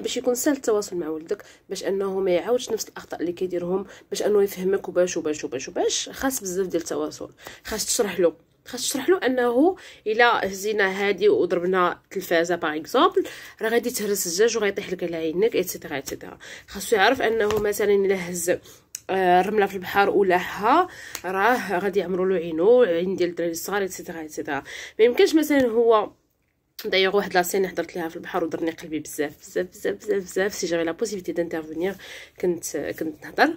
باش يكون سهل التواصل مع ولدك باش انه ما يعاودش نفس الاخطاء اللي كيديرهم باش انه يفهمك وباش وباش وباش وباش خاص بزاف ديال التواصل خاص تشرح له خاص تشرح له انه الا هزينا هادي وضربنا التلفازه باغ اكزومبل راه غادي تهرس الزجاج وغيطيح لك على عينك ايتترا ايتترا خاصو يعرف انه مثلا الا هز آه، رمله في البحر ولاها راه غادي يعمروا له عينو عين ديال الدراري الصغار ايتترا ايتترا ما يمكنش مثلا هو دايوغ واحد لاسين هدرت ليها في البحر ودرني قلبي بزاف بزاف بزاف بزاف بزاف سي جافي لا بوسيبيتي دانترفونير كنت كنت نهضر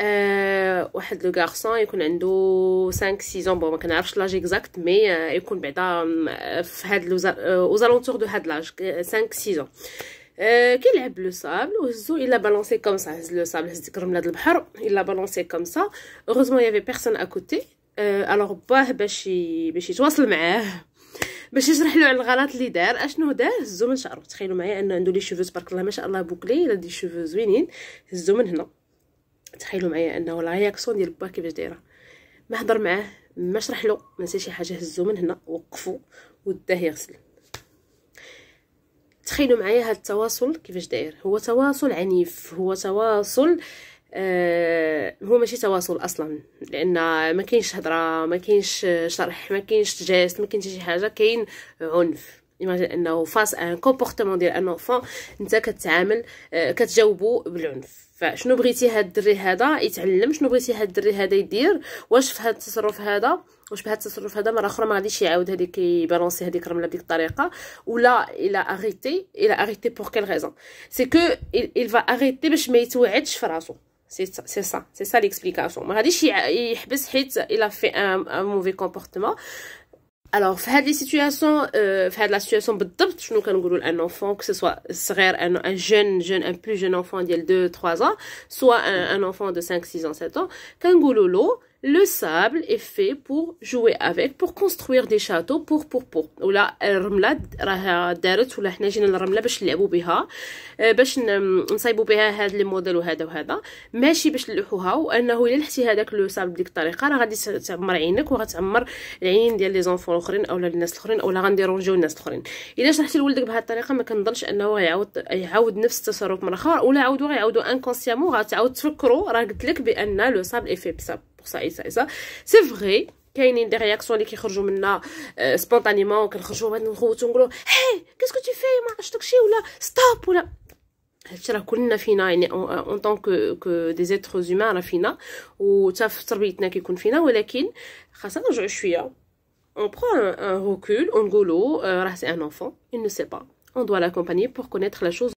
أه واحد لو غارسون يكون عنده 5 6 بون ما كنعرفش لاج اكزاكت مي يكون بعدا آه، في هاد اوزالونتور دو آه، هاد لاج 5 6 أه كيلعب لو صابل وهزو الا بالونسي كوم سا هز لو صابل هز ديك رمله البحر الا بالونسي كوم سا اوغوزمون يافي بيرسون اكوتي الوغ باه باش باش يتواصل معاه باش يشرح له على الغلط اللي دار اشنو دار هزو من شعره تخيلوا معايا ان عنده لي شوفوز تبارك الله ما شاء الله بوكلي دي شوفو زوينين هزو من هنا تخيلوا معايا انه لا رياكسيون ديال با كيفاش دايره ما هضر معاه ما شرح له ما نسى شي حاجه هزو من هنا وقفوا وداه يغسل تخيلوا معايا هذا التواصل كيفاش داير هو تواصل عنيف هو تواصل آه، هو ماشي تواصل اصلا لان ما كاينش هضره ما كاينش شرح ما كاينش جيست ما كاينش شي حاجه كاين عنف ايماجين انه فاس ان كومبورتمون ديال ان اونفون انت كتعامل آه، كتجاوبو بالعنف فشنو بغيتي هاد الدري هذا يتعلم شنو بغيتي هاد الدري هذا يدير واش في هاد التصرف هذا واش بهاد التصرف هذا مره اخرى ما غاديش يعاود هذيك يبالونسي هذيك الرمله بديك الطريقه ولا الى اريتي الى اريتي بور كيل غيزون سي كو il va arrêter باش ما يتوعدش في راسو C'est ça, c'est ça, ça l'explication. il a fait un, un mauvais comportement. Alors, dans des situations, euh, faire dans la situation, un enfant, que ce soit un, jeune, jeune, un plus jeune enfant d'il 2 3 ans, soit un, enfant de 5 6 ans 7 ans, كنقولوا le sable est fait pour jouer avec, pour construire des châteaux, pour pour pour ولا الرملة راها دارت ولا حنا جينا للرمله باش نلعبوا بها آه، باش نصايبوا بها هذا موديل وهذا وهذا ماشي باش نلوحوها وانه الا لحتي هذاك لو سابل بديك الطريقه راه غادي تعمر عينك وغتعمر العين ديال لي زونفون الاخرين اولا الناس الاخرين اولا غنديرونجيو الناس الاخرين الا شرحتي لولدك بهذه الطريقه ما كنظنش انه يعاود يعاود نفس التصرف مره اخرى ولا عاودوا غيعاودوا انكونسيامون غتعاود تفكروا راه قلت لك بان لو سابل افي بسبب ça et ça et ça. C'est vrai qu'il y a des réactions qui sortent de euh, spontanément, qui sortent de nous, Hey, qu'est-ce que tu fais Je te chie ou là Stop ou là tu la la fina en euh, en tant que que des êtres humains la fina ou tu as servit n'a qui connait fina ou lakin je suis hein. on prend un, recul on golo euh, c'est un enfant il ne sait pas on doit l'accompagner pour connaître la chose